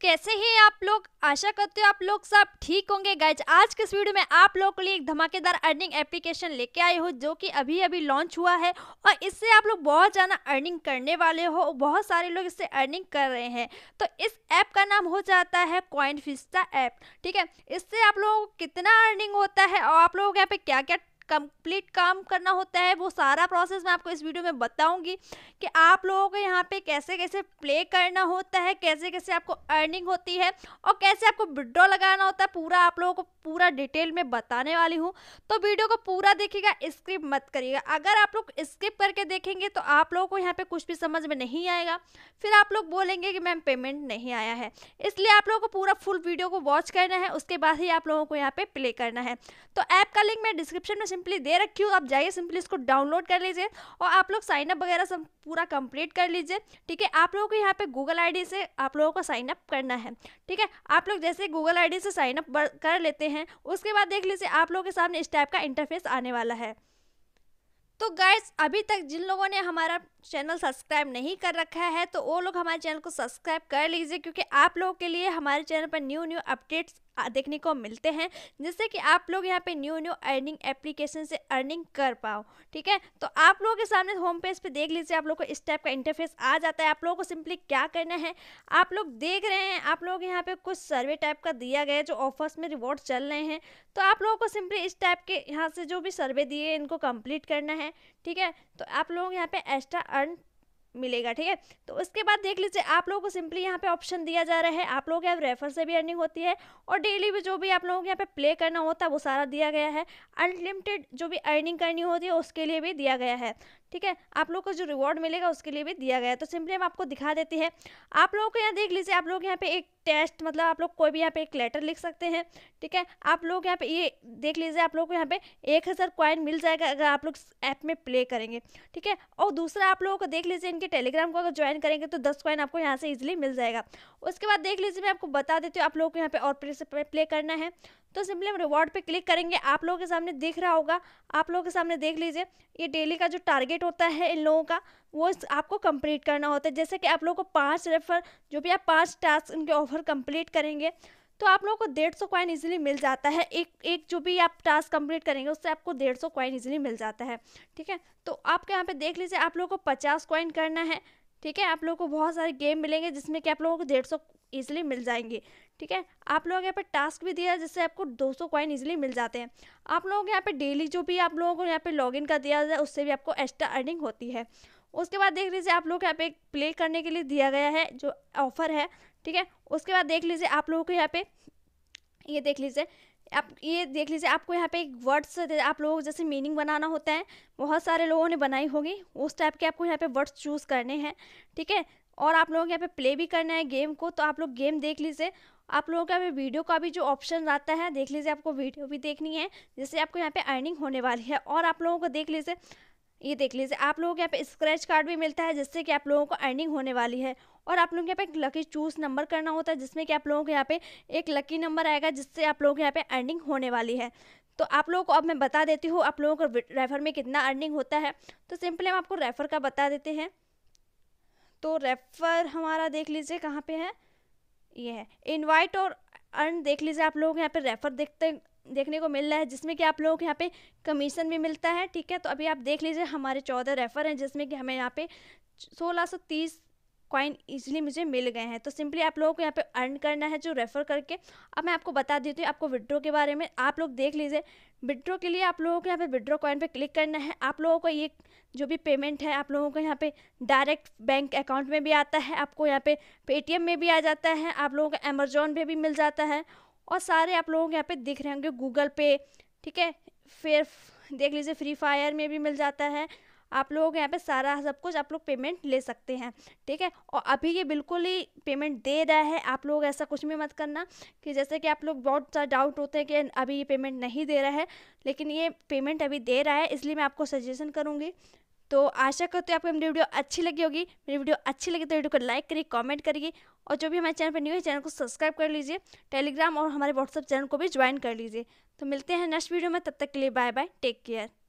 कैसे हैं आप लोग आशा करते हो आप लोग सब ठीक होंगे गाइज आज के इस वीडियो में आप लोग के लिए एक धमाकेदार अर्निंग एप्लीकेशन लेके आए हो जो कि अभी अभी लॉन्च हुआ है और इससे आप लोग बहुत ज़्यादा अर्निंग करने वाले हो बहुत सारे लोग इससे अर्निंग कर रहे हैं तो इस ऐप का नाम हो जाता है कॉइन फिस्टा ऐप ठीक है इससे आप लोगों को कितना अर्निंग होता है और आप लोगों के यहाँ पे क्या क्या कंप्लीट काम करना होता है वो सारा प्रोसेस मैं आपको इस वीडियो में बताऊंगी कि आप लोगों को यहाँ पे कैसे कैसे प्ले करना होता है कैसे कैसे आपको अर्निंग होती है और कैसे आपको विड्रॉ लगाना होता है पूरा आप लोगों को पूरा डिटेल में बताने वाली हूँ तो वीडियो को पूरा देखिएगा स्किप मत करिएगा अगर आप लोग स्किप करके देखेंगे तो आप लोगों को यहाँ पर कुछ भी समझ में नहीं आएगा फिर आप लोग बोलेंगे कि मैम पेमेंट नहीं आया है इसलिए आप लोगों को पूरा फुल वीडियो को वॉच करना है उसके बाद ही आप लोगों को यहाँ पे प्ले करना है तो ऐप का लिंक मैं डिस्क्रिप्शन में सिंपली दे रखी हो आप जाइए सिंपली इसको डाउनलोड कर लीजिए और आप लोग साइनअप वगैरह सब पूरा कंप्लीट कर लीजिए ठीक है आप लोगों को यहाँ पे गूगल आईडी से आप लोगों को साइन अप करना है ठीक है आप लोग जैसे गूगल आईडी से साइन अप कर लेते हैं उसके बाद देख लीजिए आप लोगों के सामने इस टाइप का इंटरफेस आने वाला है तो गाइस अभी तक जिन लोगों ने हमारा चैनल सब्सक्राइब नहीं कर रखा है तो वो लोग हमारे चैनल को सब्सक्राइब कर लीजिए क्योंकि आप लोगों के लिए हमारे चैनल पर न्यू न्यू अपडेट्स देखने को मिलते हैं जिससे कि आप लोग यहाँ पे न्यू न्यू अर्निंग एप्लीकेशन से अर्निंग कर पाओ ठीक है तो आप लोगों के सामने होम पेज पे देख लीजिए आप लोग को इस टाइप का इंटरफेस आ जाता है आप लोगों को सिंपली क्या करना है आप लोग देख रहे हैं आप लोग यहाँ पे कुछ सर्वे टाइप का दिया गया है जो ऑफर्स में रिवॉर्ड चल रहे हैं तो आप लोगों को सिंपली इस टाइप के यहाँ से जो भी सर्वे दिए इनको कंप्लीट करना है ठीक है तो आप लोग यहाँ पे एक्स्ट्रा अर्न मिलेगा ठीक है तो उसके बाद देख लीजिए आप लोगों को सिंपली यहाँ पे ऑप्शन दिया जा रहा है आप लोगों के यहाँ रेफर से भी अर्निंग होती है और डेली भी जो भी आप लोगों के यहाँ पे प्ले करना होता है वो सारा दिया गया है अनलिमिटेड जो भी अर्निंग करनी होती है उसके लिए भी दिया गया है ठीक है आप लोग को जो रिवॉर्ड मिलेगा उसके लिए भी दिया गया है तो सिंपली हम आपको दिखा देती है आप लोगों को यहाँ देख लीजिए आप लोग यहाँ पे एक टेस्ट मतलब आप लोग कोई भी यहाँ पे एक लेटर लिख सकते हैं ठीक है आप लोग यहाँ पे ये देख लीजिए आप लोग को यहाँ पे एक हज़ार कॉइन मिल जाएगा अगर आप लोग ऐप में प्ले करेंगे ठीक है और दूसरा आप लोगों को देख लीजिए इनके टेलीग्राम को अगर ज्वाइन करेंगे तो दस कॉइन आपको यहाँ से ईजिली मिल जाएगा उसके बाद देख लीजिए मैं आपको बता देती हूँ आप लोगों को यहाँ पे और प्ले, प्ले करना है तो सिंपली हम रिवॉर्ड पे क्लिक करेंगे आप लोगों के सामने दिख रहा होगा आप लोगों के सामने देख लीजिए ये डेली का जो टारगेट होता है इन लोगों का वो आपको कंप्लीट करना होता है जैसे कि आप लोगों को पाँच रेफर जो भी आप पाँच टास्क उनके ऑफर कंप्लीट करेंगे तो आप लोगों को डेढ़ सौ कॉइन ईजिली मिल जाता है एक एक जो भी आप टास्क कंप्लीट करेंगे उससे आपको डेढ़ सौ कॉइन ईजिली मिल जाता है ठीक है तो आपके यहाँ पे देख लीजिए आप लोगों को पचास कॉइन करना है ठीक है आप लोगों को बहुत सारे गेम मिलेंगे जिसमें कि आप लोगों को डेढ़ सौ ईजिली मिल जाएंगे ठीक है आप लोगों के यहाँ पर टास्क भी दिया जिससे आपको दो सौ कॉइन ईजिली मिल जाते हैं आप लोगों के यहाँ पे डेली जो भी आप लोगों को यहाँ पे इन का दिया जाए उससे भी आपको एक्स्ट्रा अर्निंग होती है उसके बाद देख लीजिए आप लोग यहाँ पे प्ले करने के लिए दिया गया है जो ऑफर है ठीक है उसके बाद देख लीजिए आप लोगों को यहाँ पे ये देख लीजिए आप ये देख लीजिए आपको यहाँ पे एक वर्ड्स आप लोगों को जैसे मीनिंग बनाना होता है बहुत सारे लोगों ने बनाई होगी उस टाइप के आपको यहाँ पे वर्ड्स चूज़ करने हैं ठीक है और आप लोगों को यहाँ पे प्ले भी करना है गेम को तो आप लोग गेम देख लीजिए आप लोगों के यहाँ पे वीडियो का भी जो ऑप्शन आता है देख लीजिए आपको वीडियो भी देखनी है जिससे आपको यहाँ पे अर्निंग होने वाली है और आप लोगों को देख लीजिए ये देख लीजिए आप लोगों के यहाँ पे स्क्रैच कार्ड भी मिलता है जिससे कि आप लोगों को अर्निंग होने वाली है और आप लोगों के यहाँ पे एक लकी चूज नंबर करना होता है जिसमें कि आप लोगों के यहाँ पे एक लकी नंबर आएगा जिससे आप लोगों के यहाँ पे अर्निंग होने वाली है तो आप लोगों को अब मैं बता देती हूँ आप लोगों को रेफर में कितना अर्निंग होता है तो सिंपली हम आपको रेफ़र का बता देते हैं तो रेफ़र हमारा देख लीजिए कहाँ पर है ये है इन्वाइट और अर्न देख लीजिए आप लोगों के यहाँ पर रेफ़र देखते देखने को मिल रहा है जिसमें कि आप लोगों को यहाँ पे कमीशन भी मिलता है ठीक है तो अभी आप देख लीजिए हमारे चौदह रेफर हैं जिसमें कि हमें यहाँ पे सोलह सौ तीस कॉइन ईजिली मुझे मिल गए हैं तो सिंपली आप लोगों को यहाँ पे अर्न करना है जो रेफ़र करके अब मैं आपको बता देती हूँ आपको विड्रो के बारे में आप लोग देख लीजिए विड्रो के लिए आप लोगों को यहाँ पे विड्रो कॉइन पे क्लिक करना है आप लोगों को ये जो भी पेमेंट है आप लोगों को यहाँ पे डायरेक्ट बैंक अकाउंट में भी आता है आपको यहाँ पे पेटीएम में भी आ जाता है आप लोगों को अमेजोन पे भी मिल जाता है और सारे आप लोगों के यहाँ पे दिख रहे होंगे गूगल पे ठीक है फिर देख लीजिए फ्री फायर में भी मिल जाता है आप लोगों के यहाँ पे सारा सब कुछ आप लोग पेमेंट ले सकते हैं ठीक है और अभी ये बिल्कुल ही पेमेंट दे रहा है आप लोग ऐसा कुछ भी मत करना कि जैसे कि आप लोग बहुत सारा डाउट होते हैं कि अभी ये पेमेंट नहीं दे रहा है लेकिन ये पेमेंट अभी दे रहा है इसलिए मैं आपको सजेशन करूँगी तो आशा करते हैं आपको मेरी वीडियो अच्छी लगी होगी मेरी वीडियो अच्छी लगी तो वीडियो को लाइक करिए कमेंट करिए और जो भी हमारे चैनल पर न्यू है चैनल को सब्सक्राइब कर लीजिए टेलीग्राम और हमारे व्हाट्सअप चैनल को भी ज्वाइन कर लीजिए तो मिलते हैं नेक्स्ट वीडियो में तब तक के लिए बाय बाय टेक केयर